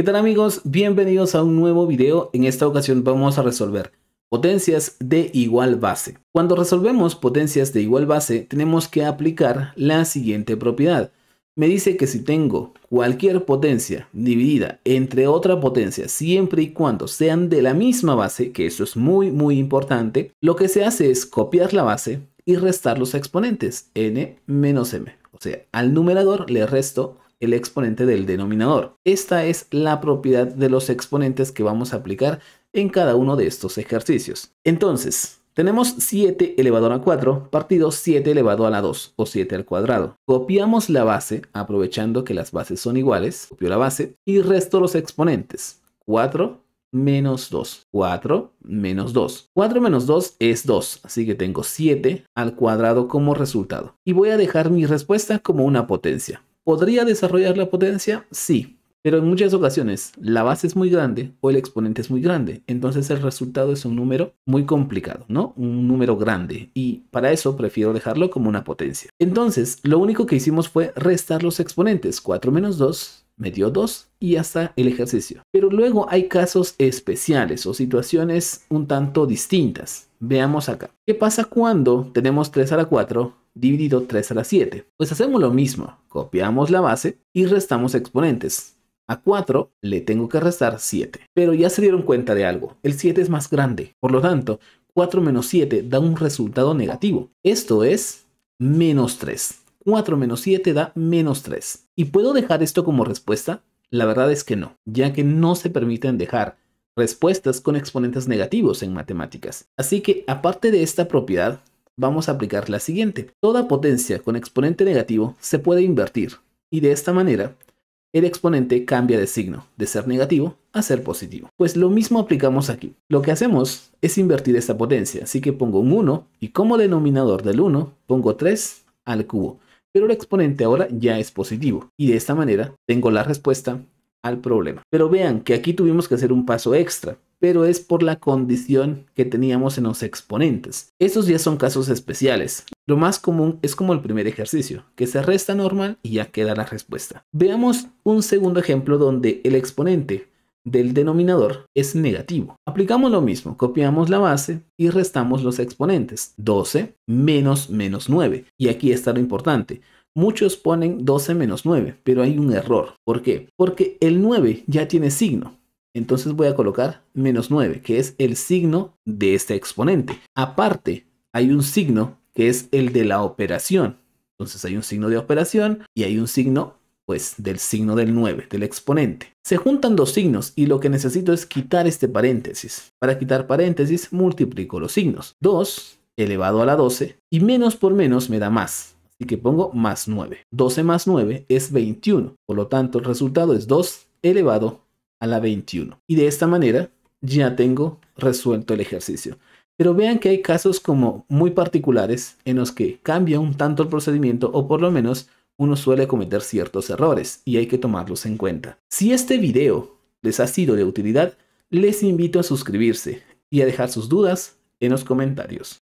¿Qué tal amigos? Bienvenidos a un nuevo video. En esta ocasión vamos a resolver potencias de igual base. Cuando resolvemos potencias de igual base, tenemos que aplicar la siguiente propiedad. Me dice que si tengo cualquier potencia dividida entre otra potencia, siempre y cuando sean de la misma base, que eso es muy muy importante, lo que se hace es copiar la base y restar los exponentes, n menos m. O sea, al numerador le resto el exponente del denominador. Esta es la propiedad de los exponentes que vamos a aplicar en cada uno de estos ejercicios. Entonces, tenemos 7 elevado a 4 partido 7 elevado a la 2 o 7 al cuadrado. Copiamos la base aprovechando que las bases son iguales. Copio la base y resto los exponentes. 4 menos 2. 4 menos 2. 4 menos 2 es 2, así que tengo 7 al cuadrado como resultado. Y voy a dejar mi respuesta como una potencia. ¿Podría desarrollar la potencia? Sí, pero en muchas ocasiones la base es muy grande o el exponente es muy grande, entonces el resultado es un número muy complicado, ¿no? Un número grande y para eso prefiero dejarlo como una potencia. Entonces, lo único que hicimos fue restar los exponentes, 4 menos 2 me dio 2 y hasta el ejercicio. Pero luego hay casos especiales o situaciones un tanto distintas. Veamos acá. ¿Qué pasa cuando tenemos 3 a la 4 dividido 3 a la 7. Pues hacemos lo mismo, copiamos la base y restamos exponentes. A 4 le tengo que restar 7. Pero ya se dieron cuenta de algo, el 7 es más grande, por lo tanto, 4 menos 7 da un resultado negativo. Esto es menos 3. 4 menos 7 da menos 3. ¿Y puedo dejar esto como respuesta? La verdad es que no, ya que no se permiten dejar respuestas con exponentes negativos en matemáticas. Así que aparte de esta propiedad, vamos a aplicar la siguiente. Toda potencia con exponente negativo se puede invertir y de esta manera el exponente cambia de signo de ser negativo a ser positivo. Pues lo mismo aplicamos aquí. Lo que hacemos es invertir esta potencia, así que pongo un 1 y como denominador del 1 pongo 3 al cubo, pero el exponente ahora ya es positivo y de esta manera tengo la respuesta al problema. Pero vean que aquí tuvimos que hacer un paso extra pero es por la condición que teníamos en los exponentes. Estos ya son casos especiales. Lo más común es como el primer ejercicio, que se resta normal y ya queda la respuesta. Veamos un segundo ejemplo donde el exponente del denominador es negativo. Aplicamos lo mismo, copiamos la base y restamos los exponentes. 12 menos menos 9. Y aquí está lo importante. Muchos ponen 12 menos 9, pero hay un error. ¿Por qué? Porque el 9 ya tiene signo. Entonces voy a colocar menos 9, que es el signo de este exponente. Aparte, hay un signo que es el de la operación. Entonces hay un signo de operación y hay un signo pues del signo del 9, del exponente. Se juntan dos signos y lo que necesito es quitar este paréntesis. Para quitar paréntesis multiplico los signos. 2 elevado a la 12 y menos por menos me da más. Así que pongo más 9. 12 más 9 es 21. Por lo tanto el resultado es 2 elevado a la 21. Y de esta manera ya tengo resuelto el ejercicio. Pero vean que hay casos como muy particulares en los que cambia un tanto el procedimiento o por lo menos uno suele cometer ciertos errores y hay que tomarlos en cuenta. Si este video les ha sido de utilidad, les invito a suscribirse y a dejar sus dudas en los comentarios.